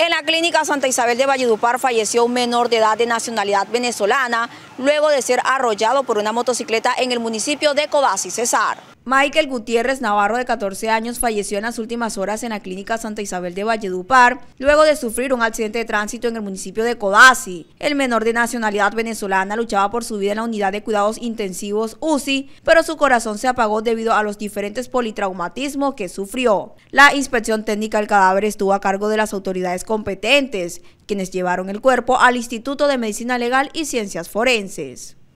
En la clínica Santa Isabel de Valledupar falleció un menor de edad de nacionalidad venezolana luego de ser arrollado por una motocicleta en el municipio de Cobasi Cesar. Michael Gutiérrez Navarro, de 14 años, falleció en las últimas horas en la clínica Santa Isabel de Valledupar, luego de sufrir un accidente de tránsito en el municipio de Codazzi. El menor de nacionalidad venezolana luchaba por su vida en la unidad de cuidados intensivos UCI, pero su corazón se apagó debido a los diferentes politraumatismos que sufrió. La inspección técnica del cadáver estuvo a cargo de las autoridades competentes, quienes llevaron el cuerpo al Instituto de Medicina Legal y Ciencias Forenses.